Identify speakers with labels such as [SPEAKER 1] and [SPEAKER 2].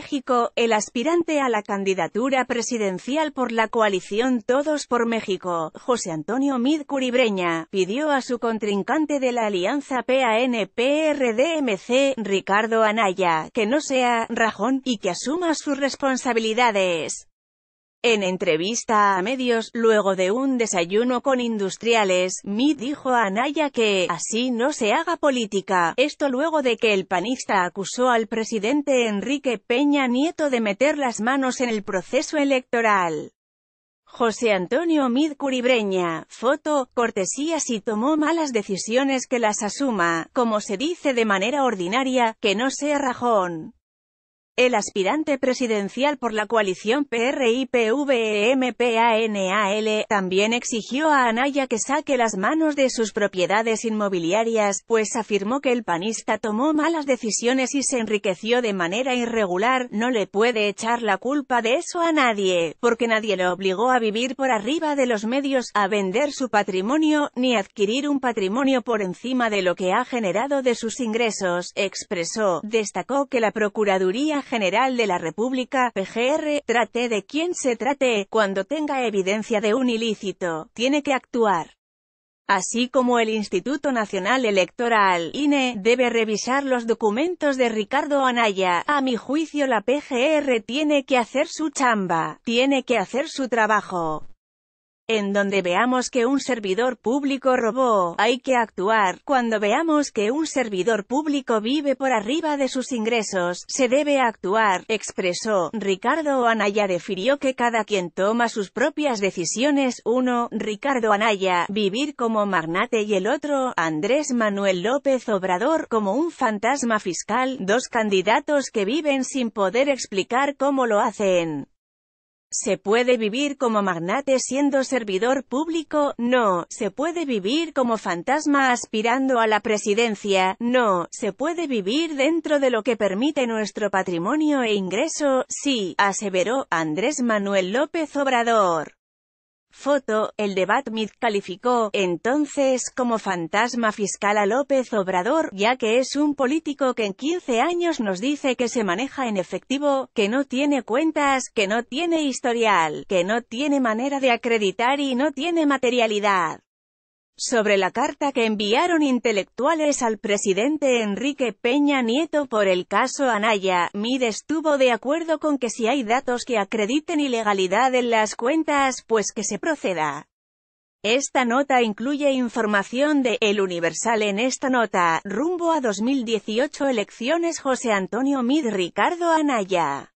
[SPEAKER 1] México, el aspirante a la candidatura presidencial por la coalición Todos por México, José Antonio Mid Curibreña, pidió a su contrincante de la alianza PAN-PRDMC, Ricardo Anaya, que no sea Rajón, y que asuma sus responsabilidades. En entrevista a medios, luego de un desayuno con industriales, Mi dijo a Anaya que, así no se haga política, esto luego de que el panista acusó al presidente Enrique Peña Nieto de meter las manos en el proceso electoral. José Antonio Mid Curibreña, foto, cortesía si tomó malas decisiones que las asuma, como se dice de manera ordinaria, que no sea rajón. El aspirante presidencial por la coalición pri e también exigió a Anaya que saque las manos de sus propiedades inmobiliarias, pues afirmó que el panista tomó malas decisiones y se enriqueció de manera irregular, no le puede echar la culpa de eso a nadie, porque nadie lo obligó a vivir por arriba de los medios, a vender su patrimonio, ni adquirir un patrimonio por encima de lo que ha generado de sus ingresos, expresó. Destacó que la Procuraduría General de la República, PGR, trate de quien se trate, cuando tenga evidencia de un ilícito, tiene que actuar así como el Instituto Nacional Electoral, INE, debe revisar los documentos de Ricardo Anaya. A mi juicio la PGR tiene que hacer su chamba, tiene que hacer su trabajo en donde veamos que un servidor público robó, hay que actuar. Cuando veamos que un servidor público vive por arriba de sus ingresos, se debe actuar, expresó. Ricardo Anaya Defirió que cada quien toma sus propias decisiones. Uno, Ricardo Anaya, vivir como magnate y el otro, Andrés Manuel López Obrador, como un fantasma fiscal, dos candidatos que viven sin poder explicar cómo lo hacen. ¿Se puede vivir como magnate siendo servidor público? No. ¿Se puede vivir como fantasma aspirando a la presidencia? No. ¿Se puede vivir dentro de lo que permite nuestro patrimonio e ingreso? Sí, aseveró Andrés Manuel López Obrador. Foto, el debate Mid calificó, entonces, como fantasma fiscal a López Obrador, ya que es un político que en 15 años nos dice que se maneja en efectivo, que no tiene cuentas, que no tiene historial, que no tiene manera de acreditar y no tiene materialidad sobre la carta que enviaron intelectuales al presidente Enrique Peña Nieto por el caso Anaya, Mid estuvo de acuerdo con que si hay datos que acrediten ilegalidad en las cuentas, pues que se proceda. Esta nota incluye información de El Universal en esta nota, rumbo a 2018 elecciones José Antonio Mid Ricardo Anaya.